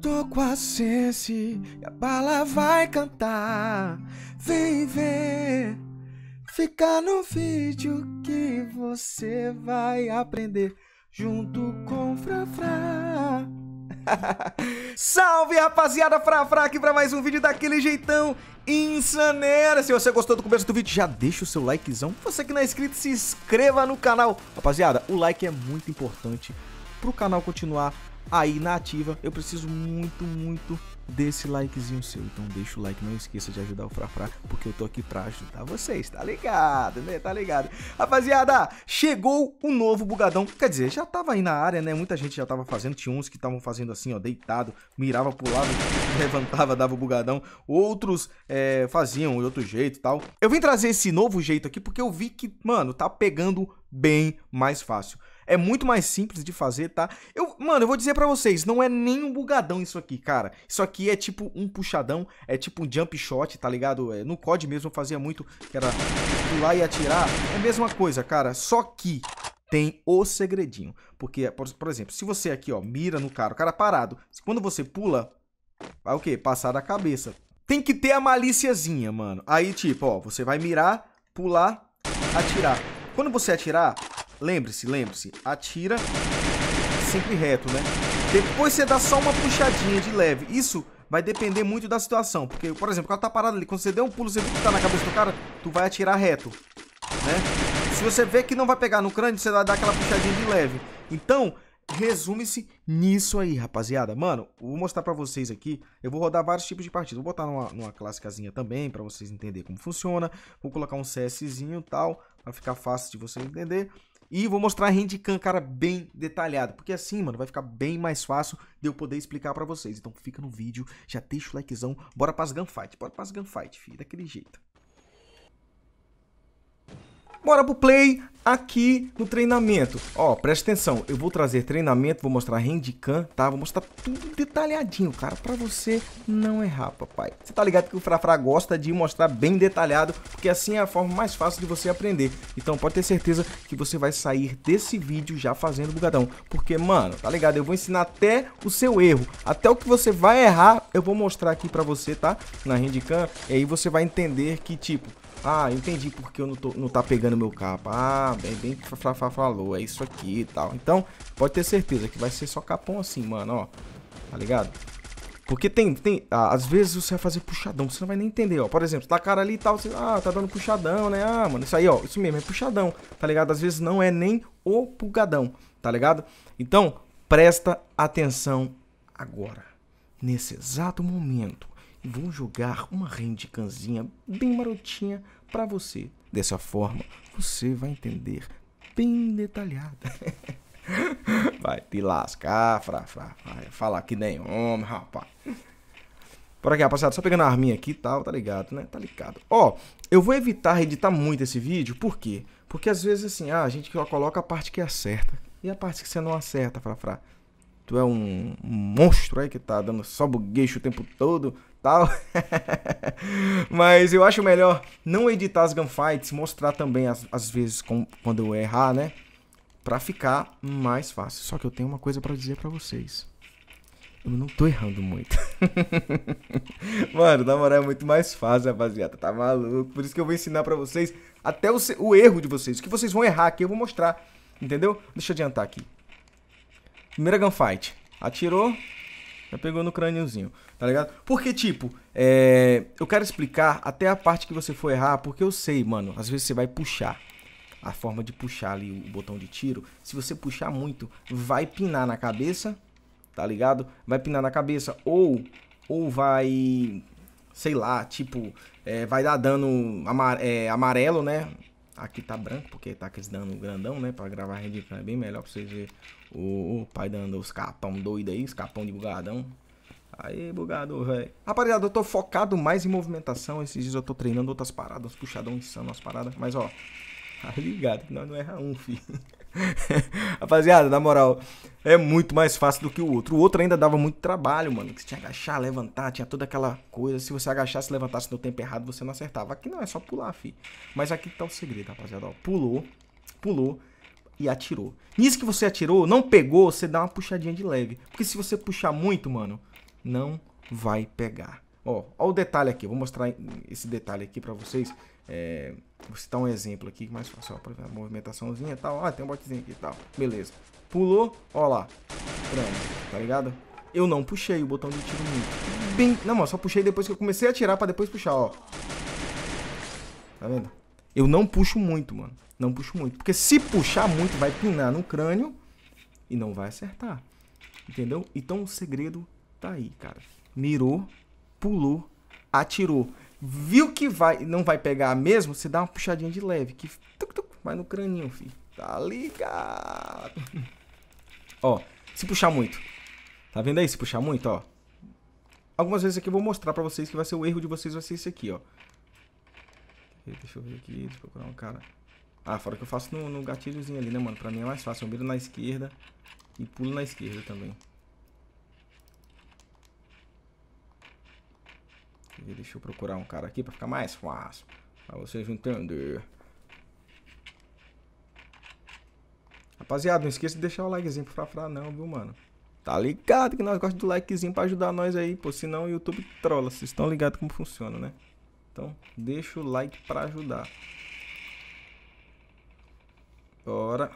tô com a sense e a bala vai cantar. Vem ver, fica no vídeo que você vai aprender junto com Frafra. Salve rapaziada, Frafra aqui para mais um vídeo daquele jeitão insaneira. Se você gostou do começo do vídeo, já deixa o seu likezão. Você que não é inscrito, se inscreva no canal. Rapaziada, o like é muito importante para o canal continuar aí na ativa. Eu preciso muito, muito desse likezinho seu. Então deixa o like, não esqueça de ajudar o Frafra, porque eu tô aqui pra ajudar vocês, tá ligado, né? Tá ligado. Rapaziada, chegou o novo bugadão. Quer dizer, já tava aí na área, né? Muita gente já tava fazendo. Tinha uns que estavam fazendo assim, ó, deitado, mirava pro lado, levantava, dava o bugadão. Outros é, faziam de outro jeito e tal. Eu vim trazer esse novo jeito aqui porque eu vi que, mano, tá pegando bem mais fácil. É muito mais simples de fazer, tá? Eu, mano, eu vou dizer para vocês, não é nem um bugadão isso aqui, cara. Isso aqui é tipo um puxadão, é tipo um jump shot, tá ligado? É, no COD mesmo eu fazia muito, que era pular e atirar. É a mesma coisa, cara, só que tem o segredinho. Porque, por, por exemplo, se você aqui, ó, mira no cara, o cara parado. Quando você pula, vai o quê? Passar da cabeça. Tem que ter a maliciazinha, mano. Aí, tipo, ó, você vai mirar, pular, atirar. Quando você atirar, Lembre-se, lembre-se, atira sempre reto, né? Depois você dá só uma puxadinha de leve. Isso vai depender muito da situação. Porque, por exemplo, o cara tá parado ali. Quando você der um pulo, você vê que tá na cabeça do cara, tu vai atirar reto, né? Se você vê que não vai pegar no crânio, você vai dar aquela puxadinha de leve. Então, resume-se nisso aí, rapaziada. Mano, vou mostrar pra vocês aqui. Eu vou rodar vários tipos de partida. Vou botar numa, numa também, pra vocês entenderem como funciona. Vou colocar um CSzinho e tal, pra ficar fácil de vocês entender. E vou mostrar a Handicam, cara, bem detalhado. Porque assim, mano, vai ficar bem mais fácil de eu poder explicar pra vocês. Então fica no vídeo, já deixa o likezão. Bora pras gunfight. Bora pras gunfight, filho. Daquele jeito. Bora pro play aqui no treinamento. Ó, presta atenção, eu vou trazer treinamento, vou mostrar handicam, tá? Vou mostrar tudo detalhadinho, cara, pra você não errar, papai. Você tá ligado que o Frafra gosta de mostrar bem detalhado, porque assim é a forma mais fácil de você aprender. Então pode ter certeza que você vai sair desse vídeo já fazendo bugadão, porque, mano, tá ligado? Eu vou ensinar até o seu erro, até o que você vai errar, eu vou mostrar aqui pra você, tá? Na handicam, e aí você vai entender que, tipo, ah, entendi porque eu não, tô, não tá pegando meu capa. Ah, bem, bem que Fafá falou, é isso aqui e tal. Então, pode ter certeza que vai ser só capão assim, mano, ó. Tá ligado? Porque tem, tem, às vezes você vai fazer puxadão, você não vai nem entender, ó. Por exemplo, tá cara ali e tal, você, ah, tá dando puxadão, né? Ah, mano, isso aí, ó, isso mesmo, é puxadão, tá ligado? Às vezes não é nem o pulgadão, tá ligado? Então, presta atenção agora, nesse exato momento vou jogar uma rendicanzinha bem marotinha para você. Dessa forma, você vai entender bem detalhada. vai te lascar, ah, fra, fra, vai falar que nem homem, rapaz. Por aqui, rapaziada, só pegando a arminha aqui e tal, tá ligado, né? Tá ligado. Ó, eu vou evitar editar muito esse vídeo, por quê? Porque às vezes, assim, ah, a gente coloca a parte que acerta é e a parte que você não acerta, fra, fra tu é um, monstro aí que tá dando só bugueixo o tempo todo, tal. Mas eu acho melhor não editar as gunfights, mostrar também às vezes com, quando eu errar, né? Pra ficar mais fácil. Só que eu tenho uma coisa para dizer para vocês. Eu não tô errando muito. Mano, na moral é muito mais fácil, rapaziada. Tá maluco? Por isso que eu vou ensinar pra vocês até o, o erro de vocês. O que vocês vão errar aqui, eu vou mostrar. Entendeu? Deixa eu adiantar aqui. Primeira gunfight. Atirou, já pegou no crâniozinho, tá ligado? Porque, tipo, é... eu quero explicar até a parte que você for errar, porque eu sei, mano, às vezes você vai puxar. A forma de puxar ali o botão de tiro, se você puxar muito, vai pinar na cabeça, tá ligado? Vai pinar na cabeça ou, ou vai, sei lá, tipo, é, vai dar dano amar é, amarelo, né? Aqui tá branco, porque tá aqueles dano grandão, né? Pra gravar rede, é bem melhor pra vocês verem o, o pai dando os capão doido aí, os capão de bugadão. Aí, bugado, velho. Rapaziada, eu tô focado mais em movimentação. Esses dias eu tô treinando outras paradas, uns puxadão insano, umas paradas. Mas, ó, tá ligado que nós não erra um, filho. Rapaziada, na moral, é muito mais fácil do que o outro. O outro ainda dava muito trabalho, mano. Que você tinha que agachar, levantar, tinha toda aquela coisa. Se você agachasse, levantasse no tempo errado, você não acertava. Aqui não, é só pular, fi. Mas aqui tá o segredo, rapaziada. Ó, pulou, pulou e atirou. Nisso que você atirou, não pegou, você dá uma puxadinha de leve. Porque se você puxar muito, mano, não vai pegar. Ó, ó o detalhe aqui. Eu vou mostrar esse detalhe aqui pra vocês. É, vou citar um exemplo aqui mais fácil. Ó, a movimentaçãozinha e tal. Ah, tem um botezinho aqui e tal. Beleza. Pulou, ó lá. Pronto, tá ligado? Eu não puxei o botão de tiro muito. Bem... Não, mano, só puxei depois que eu comecei a atirar pra depois puxar, ó. Tá vendo? Eu não puxo muito, mano. Não puxo muito. Porque se puxar muito, vai pinar no crânio e não vai acertar. Entendeu? Então o segredo tá aí, cara. Mirou, pulou, atirou. Viu que vai, não vai pegar mesmo, você dá uma puxadinha de leve. Que tuc, tuc, vai no craninho, filho. Tá ligado? ó, se puxar muito. Tá vendo aí? Se puxar muito, ó. Algumas vezes aqui eu vou mostrar pra vocês que vai ser o erro de vocês, vai ser esse aqui, ó. Deixa eu ver aqui, deixa eu procurar um cara. Ah, fora que eu faço no, no gatilhozinho ali, né, mano? Pra mim é mais fácil. Eu miro na esquerda e pulo na esquerda também. Deixa eu procurar um cara aqui pra ficar mais fácil. Pra vocês entenderem. Rapaziada, não esqueça de deixar o likezinho pro Frafra não, viu, mano? Tá ligado que nós gostamos do likezinho pra ajudar nós aí, pô. Senão o YouTube trola. Vocês estão ligados como funciona, né? Então, deixa o like para ajudar. Bora.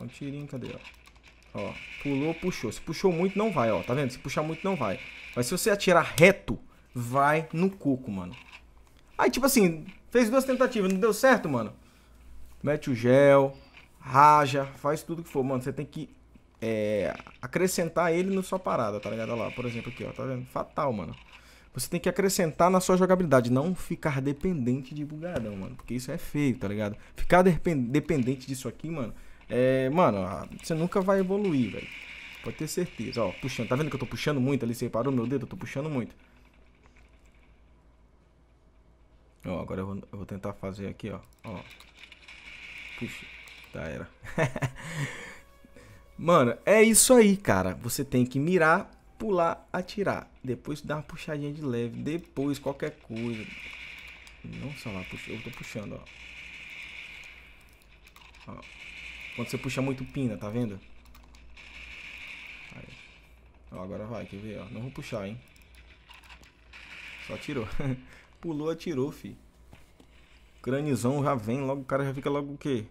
Um tirinho, cadê? Ó? ó, pulou, puxou. Se puxou muito, não vai, ó. Tá vendo? Se puxar muito, não vai. Mas se você atirar reto, vai no coco, mano. Aí, tipo assim, fez duas tentativas, não deu certo, mano. Mete o gel, raja, faz tudo que for. Mano, você tem que é, acrescentar ele na sua parada, tá ligado? Olha lá, por exemplo, aqui, ó. Tá vendo? Fatal, mano você tem que acrescentar na sua jogabilidade, não ficar dependente de bugadão, mano, porque isso é feio, tá ligado? Ficar dependente disso aqui, mano, é, mano, ah, você nunca vai evoluir, velho. Pode ter certeza, ó, puxando, tá vendo que eu tô puxando muito ali, você parou meu dedo? Eu tô puxando muito. Ó, agora eu vou, eu vou tentar fazer aqui, ó, ó. Puxa, já era. Mano, é isso aí, cara. Você tem que mirar pular, atirar. Depois dar uma puxadinha de leve. Depois qualquer coisa. Não só lá, eu tô puxando, ó. ó. Quando você puxa muito pina, tá vendo? Aí. Ó, agora vai, quer ver, ó. Não vou puxar, hein. Só atirou. Pulou, atirou, fi. Granizão já vem, logo o cara já fica logo o quê?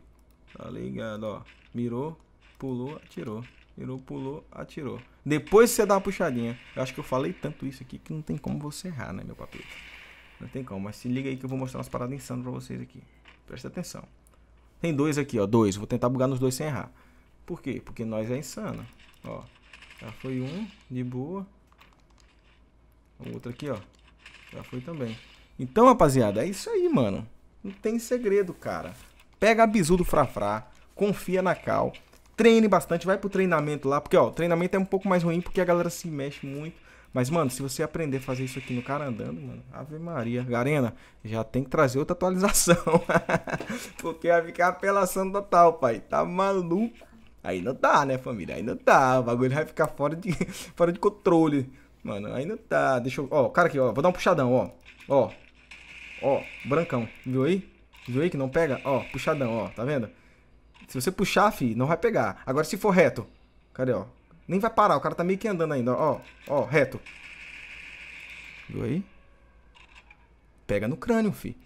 Tá ligado, ó. Mirou, pulou, atirou. Girou, pulou, atirou. Depois você dá uma puxadinha. Eu acho que eu falei tanto isso aqui que não tem como você errar, né, meu papito? Não tem como, mas se liga aí que eu vou mostrar umas paradas insanas pra vocês aqui. Presta atenção. Tem dois aqui, ó, dois. Vou tentar bugar nos dois sem errar. Por quê? Porque nós é insano. Ó, já foi um, de boa. O outro aqui, ó, já foi também. Então, rapaziada, é isso aí, mano. Não tem segredo, cara. Pega a bisu do Frafrá, confia na Cal, treine bastante, vai pro treinamento lá, porque ó, treinamento é um pouco mais ruim porque a galera se mexe muito. Mas, mano, se você aprender a fazer isso aqui no cara andando, mano, Ave Maria. Garena, já tem que trazer outra atualização. porque vai ficar apelação total, pai. Tá maluco? Aí não dá, né, família? Aí não dá. O bagulho vai ficar fora de, fora de controle. Mano, aí não dá. Deixa eu. Ó, cara aqui, ó. Vou dar um puxadão, ó. Ó. Ó, brancão. Viu aí? Viu aí que não pega? Ó, puxadão, ó. Tá vendo? Se você puxar, fi, não vai pegar. Agora, se for reto. Cadê, ó? Nem vai parar, o cara tá meio que andando ainda, ó. Ó, reto. Viu aí? Pega no crânio, fi.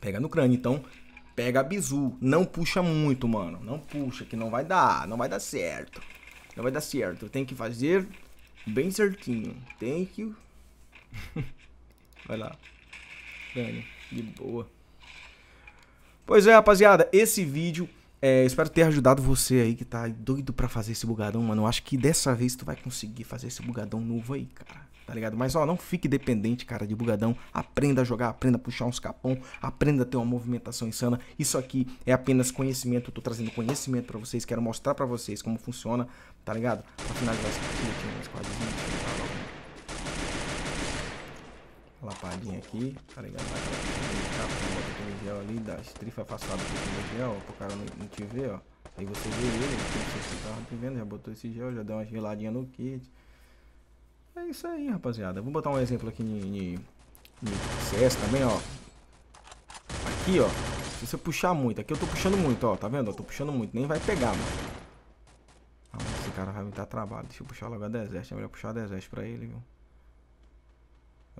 Pega no crânio, então pega bizu. Não puxa muito, mano. Não puxa, que não vai dar. Não vai dar certo. Não vai dar certo. Tem que fazer bem certinho. Tem que... vai lá. Crânio, de boa. Pois é, rapaziada. Esse vídeo é, espero ter ajudado você aí que tá doido para fazer esse bugadão, mano. Eu acho que dessa vez tu vai conseguir fazer esse bugadão novo aí, cara. Tá ligado? Mas ó, não fique dependente, cara, de bugadão. Aprenda a jogar, aprenda a puxar uns capão, aprenda a ter uma movimentação insana. Isso aqui é apenas conhecimento. Eu tô trazendo conhecimento para vocês, quero mostrar para vocês como funciona, tá ligado? Pra finalizar esse aqui, aqui, né, quase lapadinha aqui, tá ligado? Bota aquele gel ali, da estrifa afastado com o gel, pro cara não, não te ver, ó. Aí você vê ele, você tava te vendo, já botou esse gel, já deu uma geladinha no kit. É isso aí, rapaziada. Vou botar um exemplo aqui de CS também, ó. Aqui, ó. Se você puxar muito, aqui eu tô puxando muito, ó. Tá vendo? Eu tô puxando muito, nem vai pegar, mano. Ah, esse cara vai me dar trabalho. Deixa eu puxar logo a deserto. É melhor puxar a deserto pra ele, viu?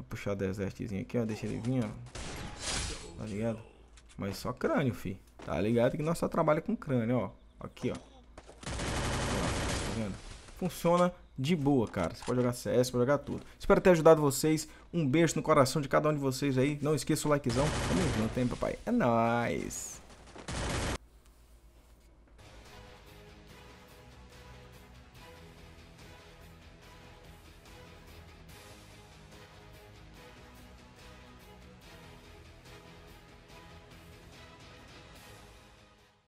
Vou puxar o desertezinho aqui, ó. Deixa ele vir, ó. Tá ligado? Mas só crânio, fi. Tá ligado que nós só trabalha com crânio, ó. Aqui, ó. Tá vendo? Funciona de boa, cara. Você pode jogar CS, pode jogar tudo. Espero ter ajudado vocês. Um beijo no coração de cada um de vocês aí. Não esqueça o likezão. Tamo junto, hein, papai? É nóis.